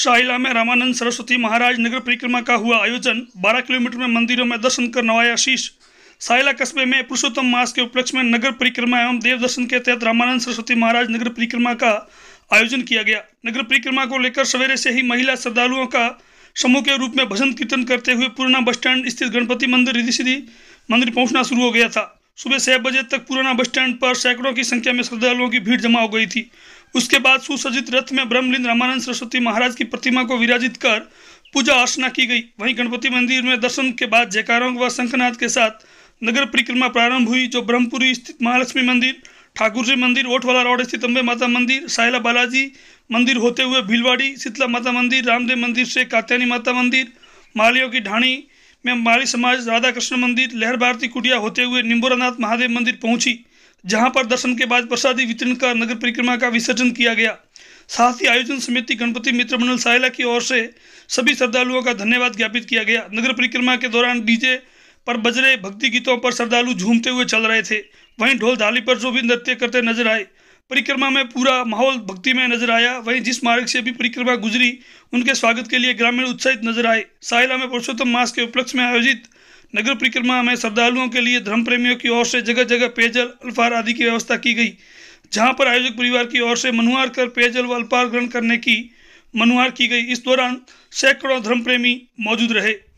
शाहिला में रामानंद सरस्वती महाराज नगर परिक्रमा का हुआ आयोजन 12 किलोमीटर में मंदिरों में दर्शन कर नवाया शीश साइला कस्बे में पुरुषोत्तम मास के उपलक्ष्य में नगर परिक्रमा एवं देव दर्शन के तहत रामानंद सरस्वती महाराज नगर परिक्रमा का आयोजन किया गया नगर परिक्रमा को लेकर सवेरे से ही महिला श्रद्धालुओं का समूह के रूप में भजन कीर्तन करते हुए पुराना बस स्टैंड स्थित गणपति मंदिर रिधि मंदिर पहुंचना शुरू हो गया था सुबह छह बजे तक पुराना बस स्टैंड पर सैकड़ों की संख्या में श्रद्धालुओं की भीड़ जमा हो गई थी उसके बाद सुसज्जित रथ में ब्रह्मलिंद रामानंद सरस्वती महाराज की प्रतिमा को विराजित कर पूजा अर्चना की गई वहीं गणपति मंदिर में दर्शन के बाद जयकारों व शंखनाथ के साथ नगर परिक्रमा प्रारंभ हुई जो ब्रह्मपुरी स्थित महालक्ष्मी मंदिर ठाकुर जी मंदिर ओठवाला रोड स्थित अम्बे माता मंदिर सायला बालाजी मंदिर होते हुए भीलवाड़ी शीतला माता मंदिर रामदेव मंदिर से कात्यानी माता मंदिर मालियों की ढाणी में माली समाज राधा कृष्ण मंदिर लहर भारती कुटिया होते हुए निम्बोरानाथ महादेव मंदिर पहुंची जहां पर दर्शन के बाद प्रसादी वितरण का नगर परिक्रमा का विसर्जन किया गया साथ ही आयोजन समिति गणपति मित्र मंडल सायला की ओर से सभी श्रद्धालुओं का धन्यवाद ज्ञापित किया गया नगर परिक्रमा के दौरान डीजे पर बजरे भक्ति गीतों पर श्रद्धालु झूमते हुए चल रहे थे वहीं ढोल धाली पर जो भी नृत्य करते नजर आए परिक्रमा में पूरा माहौल भक्ति में नजर आया वहीं जिस मार्ग से भी परिक्रमा गुजरी उनके स्वागत के लिए ग्रामीण उत्साहित नजर आए सायला में पुरुषोत्तम मास के उपलक्ष्य में आयोजित नगर परिक्रमा में श्रद्धालुओं के लिए धर्म प्रेमियों की ओर से जगह जगह पेयजल अल्फार आदि की व्यवस्था की गई जहां पर आयोजक परिवार की ओर से मनुहार कर पेयजल व अल्फार ग्रहण करने की मनुहार की गई इस दौरान सैकड़ों धर्म प्रेमी मौजूद रहे